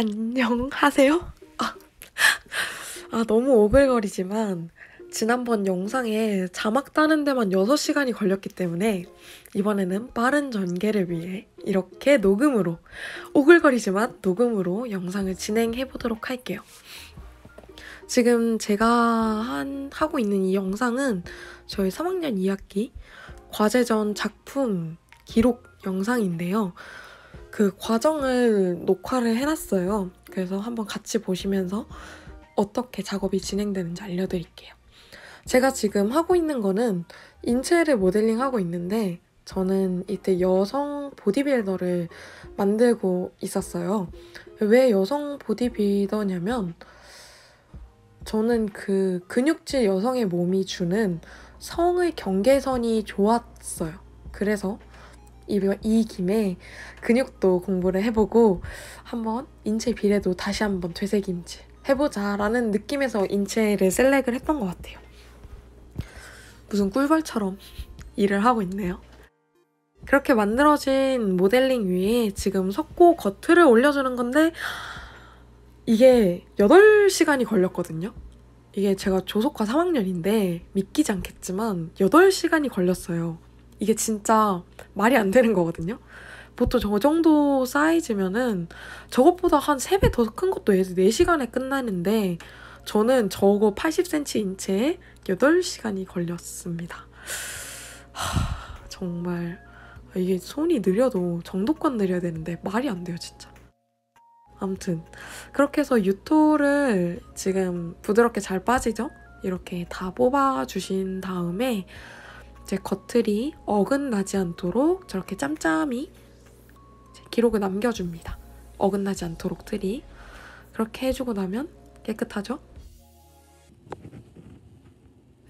안녕하세요? 아, 아, 너무 오글거리지만 지난번 영상에 자막 따는 데만 6시간이 걸렸기 때문에 이번에는 빠른 전개를 위해 이렇게 녹음으로 오글거리지만 녹음으로 영상을 진행해 보도록 할게요. 지금 제가 한, 하고 있는 이 영상은 저희 3학년 2학기 과제 전 작품 기록 영상인데요. 그 과정을 녹화를 해놨어요. 그래서 한번 같이 보시면서 어떻게 작업이 진행되는지 알려드릴게요. 제가 지금 하고 있는 거는 인체를 모델링하고 있는데 저는 이때 여성 보디빌더를 만들고 있었어요. 왜 여성 보디빌더냐면 저는 그 근육질 여성의 몸이 주는 성의 경계선이 좋았어요. 그래서 이, 이 김에 근육도 공부를 해보고 한 번 인체 비례도 다시 한번 되새김질 해보자 라는 느낌에서 인체를 셀렉을 했던 것 같아요. 무슨 꿀벌처럼 일을 하고 있네요. 그렇게 만들어진 모델링 위에 지금 석고 겉을 올려주는 건데 이게 8시간이 걸렸거든요. 이게 제가 조속과 3학년인데 믿기지 않겠지만 8시간이 걸렸어요. 이게 진짜 말이 안 되는 거거든요. 보통 저 정도 사이즈면은 저것보다 한 3배 더 큰 것도 4시간에 끝나는데 저는 저거 80cm 인체에 8시간이 걸렸습니다. 하, 정말 이게 손이 느려도 정도껏 느려야 되는데 말이 안 돼요 진짜. 아무튼 그렇게 해서 유토를 지금 부드럽게 잘 빠지죠? 이렇게 다 뽑아주신 다음에 제 겉틀이 어긋나지 않도록 저렇게 짬짬이 기록을 남겨줍니다. 어긋나지 않도록 틀이 그렇게 해주고 나면 깨끗하죠?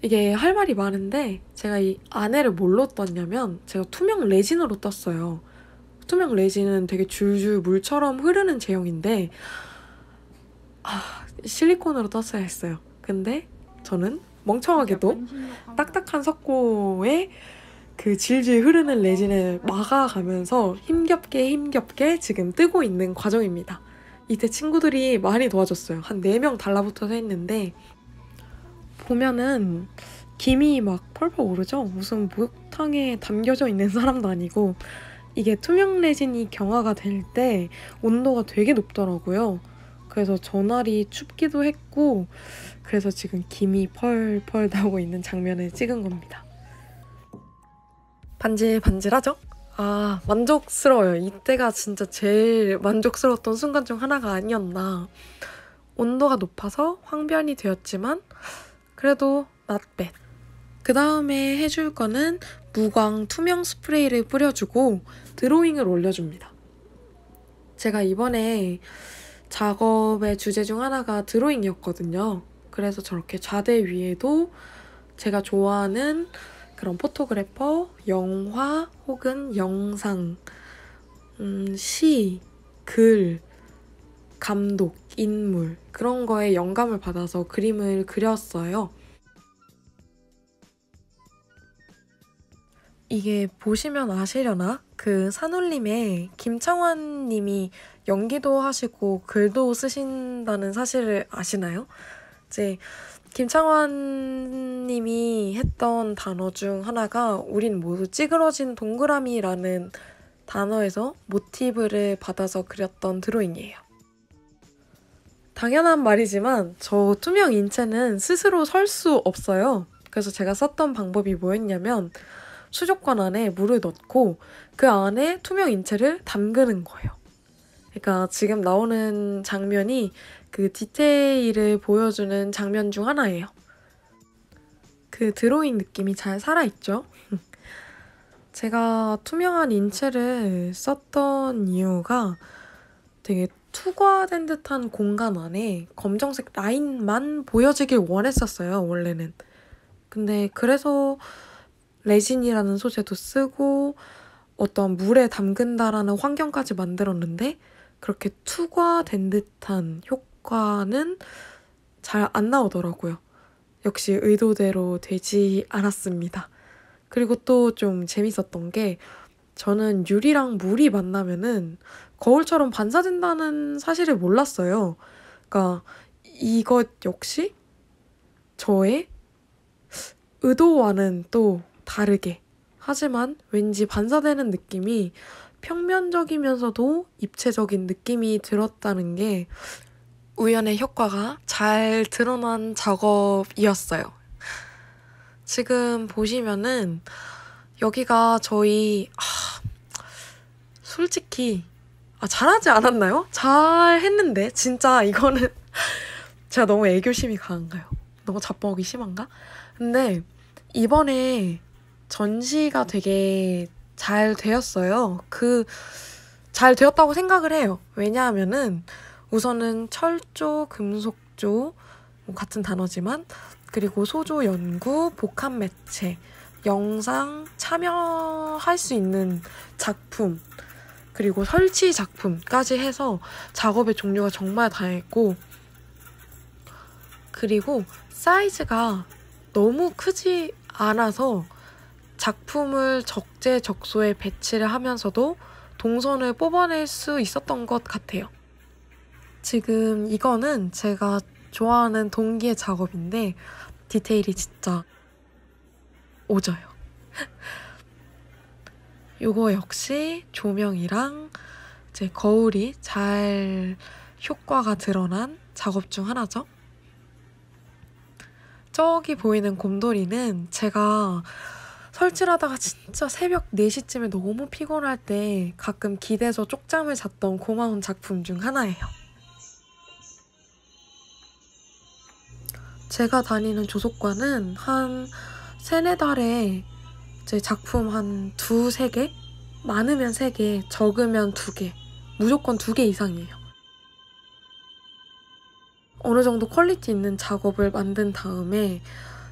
이게 할 말이 많은데 제가 이 안에를 뭘로 떴냐면 제가 투명 레진으로 떴어요. 투명 레진은 되게 줄줄 물처럼 흐르는 제형인데 아, 실리콘으로 떴어야 했어요. 근데 저는 멍청하게도 딱딱한 석고에 그 질질 흐르는 레진을 막아가면서 힘겹게 힘겹게 지금 뜨고 있는 과정입니다. 이때 친구들이 많이 도와줬어요. 한 4명 달라붙어서 했는데 보면은 김이 막 펄펄 오르죠? 무슨 목탕에 담겨져 있는 사람도 아니고 이게 투명 레진이 경화가 될 때 온도가 되게 높더라고요. 그래서 전날이 춥기도 했고 그래서 지금 김이 펄펄 나오고 있는 장면을 찍은 겁니다. 반질반질하죠? 아 만족스러워요. 이때가 진짜 제일 만족스러웠던 순간 중 하나가 아니었나. 온도가 높아서 황변이 되었지만 그래도 낫뱃. 그 다음에 해줄 거는 무광 투명 스프레이를 뿌려주고 드로잉을 올려줍니다. 제가 이번에 작업의 주제 중 하나가 드로잉이었거든요. 그래서 저렇게 좌대 위에도 제가 좋아하는 그런 포토그래퍼, 영화 혹은 영상, 음, 시, 글, 감독, 인물 그런 거에 영감을 받아서 그림을 그렸어요. 이게 보시면 아시려나? 그 산울림에 김창완 님이 연기도 하시고 글도 쓰신다는 사실을 아시나요? 이제 김창완 님이 했던 단어 중 하나가 우린 모두 찌그러진 동그라미라는 단어에서 모티브를 받아서 그렸던 드로잉이에요. 당연한 말이지만 저 투명 인체는 스스로 설 수 없어요. 그래서 제가 썼던 방법이 뭐였냐면 수족관 안에 물을 넣고 그 안에 투명 인체를 담그는 거예요. 그러니까 지금 나오는 장면이 그 디테일을 보여주는 장면 중 하나예요. 그 드로잉 느낌이 잘 살아있죠? 제가 투명한 인체를 썼던 이유가 되게 투과된 듯한 공간 안에 검정색 라인만 보여지길 원했었어요, 원래는. 근데 그래서 레진이라는 소재도 쓰고 어떤 물에 담근다라는 환경까지 만들었는데 그렇게 투과된 듯한 효과는 잘 안 나오더라고요. 역시 의도대로 되지 않았습니다. 그리고 또 좀 재밌었던 게 저는 유리랑 물이 만나면은 거울처럼 반사된다는 사실을 몰랐어요. 그러니까 이것 역시 저의 의도와는 또 다르게 하지만 왠지 반사되는 느낌이 평면적이면서도 입체적인 느낌이 들었다는 게 우연의 효과가 잘 드러난 작업이었어요. 지금 보시면은 여기가 저희 아, 솔직히 아, 잘하지 않았나요? 잘 했는데 진짜 이거는 제가 너무 애교심이 강한가요? 너무 자뻑이 심한가? 근데 이번에 전시가 되게 잘 되었어요. 그, 잘 되었다고 생각을 해요. 왜냐하면은 우선은 철조, 금속조, 뭐 같은 단어지만, 그리고 소조 연구, 복합 매체, 영상 참여할 수 있는 작품, 그리고 설치 작품까지 해서 작업의 종류가 정말 다양했고, 그리고 사이즈가 너무 크지 않아서 작품을 적재적소에 배치를 하면서도 동선을 뽑아낼 수 있었던 것 같아요. 지금 이거는 제가 좋아하는 동기의 작업인데 디테일이 진짜 오져요. 요거 역시 조명이랑 이제 거울이 잘 효과가 드러난 작업 중 하나죠. 저기 보이는 곰돌이는 제가 설치를 하다가 진짜 새벽 4시쯤에 너무 피곤할 때 가끔 기대서 쪽잠을 잤던 고마운 작품 중 하나예요. 제가 다니는 조속관은 한 3, 4 달에 제 작품 한 두 세 개? 많으면 세 개, 적으면 두 개. 무조건 두 개 이상이에요. 어느 정도 퀄리티 있는 작업을 만든 다음에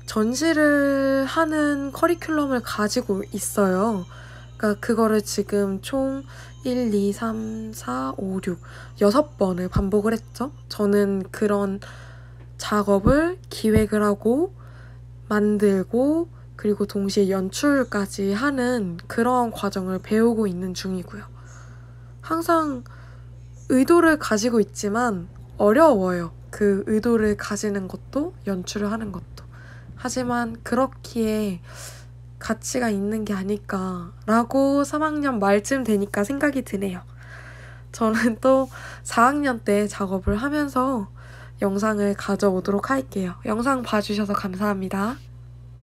전시를 하는 커리큘럼을 가지고 있어요. 그러니까 그거를 지금 총 1, 2, 3, 4, 5, 6, 6번을 반복을 했죠. 저는 그런 작업을 기획을 하고 만들고 그리고 동시에 연출까지 하는 그런 과정을 배우고 있는 중이고요. 항상 의도를 가지고 있지만 어려워요. 그 의도를 가지는 것도 연출을 하는 것도. 하지만 그렇기에 가치가 있는 게 아닐까라고 3학년 말쯤 되니까 생각이 드네요. 저는 또 4학년 때 작업을 하면서 영상을 가져오도록 할게요. 영상 봐주셔서 감사합니다.